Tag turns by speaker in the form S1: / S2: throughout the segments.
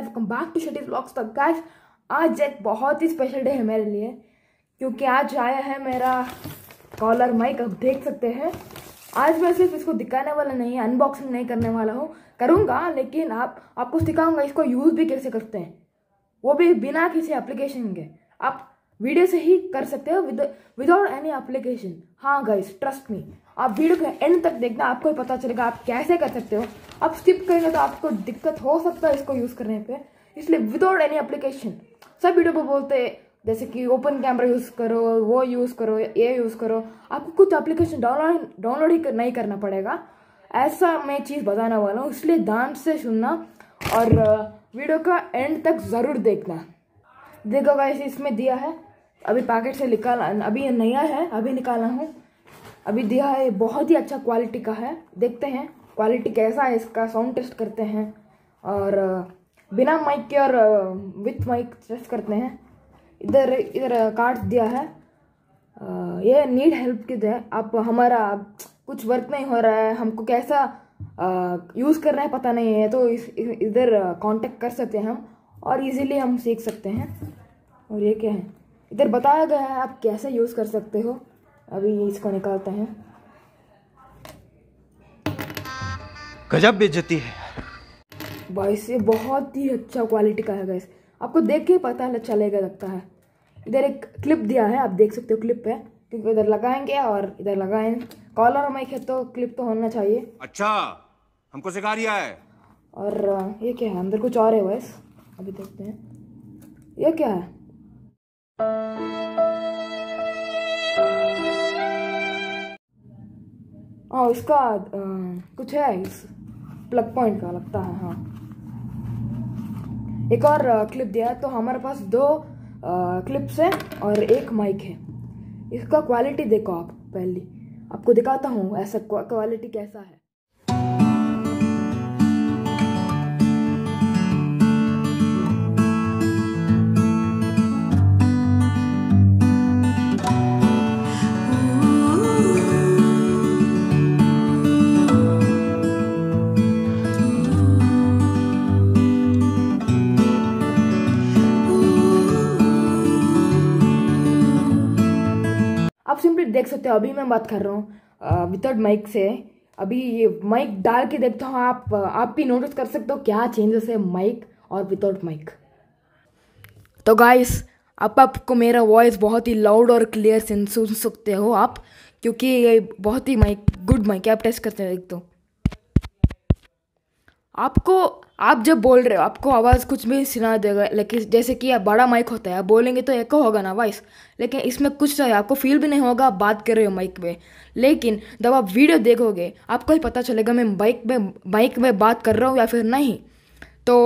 S1: guys welcome back to शटी blogs तो guys आज एक बहुत ही स्पेशल डे है मेरे लिए क्योंकि आज आया है मेरा कॉलर माइक आप देख सकते हैं आज मैं सिर्फ इसको दिखाने वाला नहीं अनबॉक्सिंग नहीं करने वाला हूँ करूँगा लेकिन आप आपको सिखाऊंगा इसको यूज़ भी कैसे करते हैं वो भी बिना किसी एप्लीकेशन के आप वीडियो से ही कर सकते हो विद विदाउट एनी एप्लीकेशन हाँ गाइस ट्रस्ट मी आप वीडियो के एंड तक देखना आपको ही पता चलेगा आप कैसे कर सकते हो आप स्किप करेंगे तो आपको दिक्कत हो सकता है इसको यूज़ करने पे इसलिए विदाउट एनी एप्लीकेशन सब वीडियो पर बोलते हैं जैसे कि ओपन कैमरा यूज़ करो वो यूज़ करो ये यूज़ करो आपको कुछ एप्लीकेशन डाउनलोड डाउनलोड ही कर, नहीं करना पड़ेगा ऐसा मैं चीज़ बताने वाला हूँ इसलिए ध्यान से सुनना और वीडियो का एंड तक ज़रूर देखना देखो वैसे इसमें दिया है अभी पैकेट से निकाला अभी नया है अभी निकाला हूँ अभी दिया है बहुत ही अच्छा क्वालिटी का है देखते हैं क्वालिटी कैसा है इसका साउंड टेस्ट करते हैं और बिना माइक के और विथ माइक टेस्ट करते हैं इधर इधर कार्ड दिया है ये नीड हेल्प की है आप हमारा कुछ वर्क नहीं हो रहा है हमको कैसा यूज़ करना है पता नहीं है तो इस इधर कांटेक्ट कर सकते हैं हम और इजीली हम सीख सकते हैं और ये क्या है इधर बताया गया है आप कैसे यूज़ कर सकते हो अभी इसको निकालते हैं गजब बेचती है बॉयस ये बहुत ही अच्छा क्वालिटी का है गैस आपको देख के पता चलेगा लगता है इधर एक क्लिप दिया है आप देख सकते हो क्लिप है क्योंकि इधर लगाएंगे और इधर लगाए कॉलर माइक है तो क्लिप तो होना चाहिए अच्छा हमको सिखा रिया है और ये क्या है अंदर कुछ और है वैस अभी देखते हैं ये क्या है हाँ इसका आ, कुछ है इस प्लग पॉइंट का लगता है हाँ एक और क्लिप दिया है तो हमारे पास दो क्लिप्स है और एक माइक है इसका क्वालिटी देखो आप पहली आपको दिखाता हूँ ऐसा क्वालिटी कैसा है आप सिंपली देख सकते हो अभी मैं बात कर रहा हूँ विदाउट माइक से अभी ये माइक डाल के देखता हूँ आप आप भी नोटिस कर सकते हो क्या चेंजेस है माइक और विदाउट माइक तो गाइस अब आपको मेरा वॉइस बहुत ही लाउड और क्लियर सुन सकते हो आप क्योंकि ये बहुत ही माइक गुड माइक है आप टेस्ट करते हो एक तो आपको आप जब बोल रहे हो आपको आवाज़ कुछ भी सुना देगा लेकिन जैसे कि आप बड़ा माइक होता है आप बोलेंगे तो एक होगा ना वॉइस लेकिन इसमें कुछ नहीं तो आपको फील भी नहीं होगा आप बात कर रहे हो माइक में लेकिन जब आप वीडियो देखोगे आपको ही पता चलेगा मैं बाइक में बाइक में बात कर रहा हूँ या फिर नहीं तो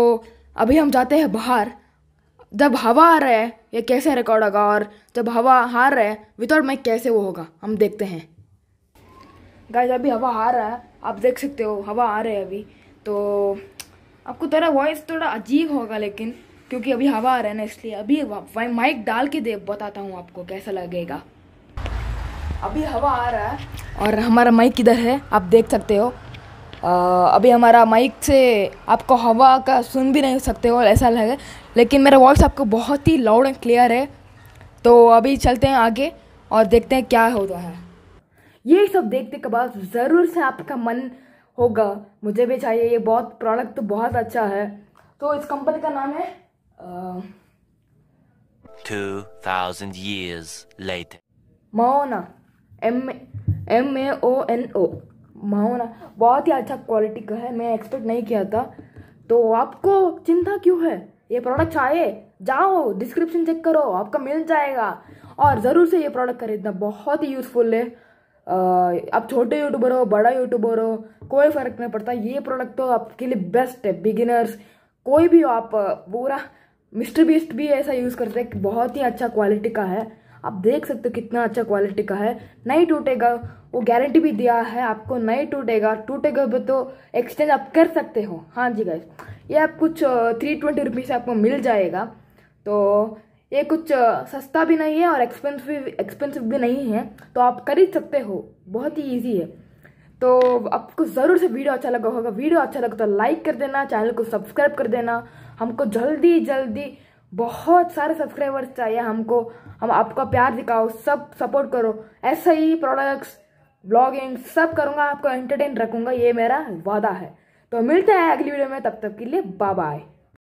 S1: अभी हम जाते हैं बाहर जब हवा आ रहा है ये कैसे रिकॉर्ड होगा और जब हवा हार रहा है विदाउट माइक कैसे वो होगा हम देखते हैं गाइस अभी हवा आ रहा है आप देख सकते हो हवा आ रही है अभी तो आपको तेरा तो वॉइस थोड़ा अजीब होगा लेकिन क्योंकि अभी हवा आ रहा है ना इसलिए अभी माइक डाल के दे बताता हूँ आपको कैसा लगेगा अभी हवा आ रहा है और हमारा माइक किधर है आप देख सकते हो आ, अभी हमारा माइक से आपको हवा का सुन भी नहीं सकते हो ऐसा लगे लेकिन मेरा वॉइस आपको बहुत ही लाउड एंड क्लियर है तो अभी चलते हैं आगे और देखते हैं क्या होता है ये सब देखते के बाद ज़रूर से आपका मन होगा मुझे भी चाहिए ये बहुत प्रोडक्ट तो बहुत अच्छा है तो इस कंपनी का नाम है टू थाउजेंड माओना M M A O N O माओना बहुत ही अच्छा क्वालिटी का है मैं एक्सपेक्ट नहीं किया था तो आपको चिंता क्यों है ये प्रोडक्ट चाहिए जाओ डिस्क्रिप्शन चेक करो आपका मिल जाएगा और ज़रूर से ये प्रोडक्ट खरीदना बहुत ही यूज़फुल है आप छोटे यूट्यूबर हो बड़ा यूट्यूबर हो कोई फर्क नहीं पड़ता ये प्रोडक्ट तो आपके लिए बेस्ट है बिगिनर्स कोई भी हो आप पूरा मिस्टर बीस्ट भी ऐसा यूज़ करते हैं बहुत ही अच्छा क्वालिटी का है आप देख सकते हो कितना अच्छा क्वालिटी का है नहीं टूटेगा वो गारंटी भी दिया है आपको नहीं टूटेगा टूटेगा भी तो एक्सचेंज आप कर सकते हो हाँ जी गाइस ये आप कुछ थ्री ट्वेंटी रुपीज़ आपको मिल जाएगा तो ये कुछ सस्ता भी नहीं है और एक्सपेंसिव एक्सपेंसिव भी नहीं है तो आप खरीद सकते हो बहुत ही ईजी है तो आपको ज़रूर से वीडियो अच्छा लगा होगा वीडियो अच्छा लगा तो लाइक कर देना चैनल को सब्सक्राइब कर देना हमको जल्दी जल्दी बहुत सारे सब्सक्राइबर्स चाहिए हमको हम आपका प्यार दिखाओ सब सपोर्ट करो ऐसे ही प्रोडक्ट्स ब्लॉगिंग सब करूँगा आपको एंटरटेन रखूँगा ये मेरा वादा है तो मिलते हैं अगली वीडियो में तब तक के लिए बाय बाय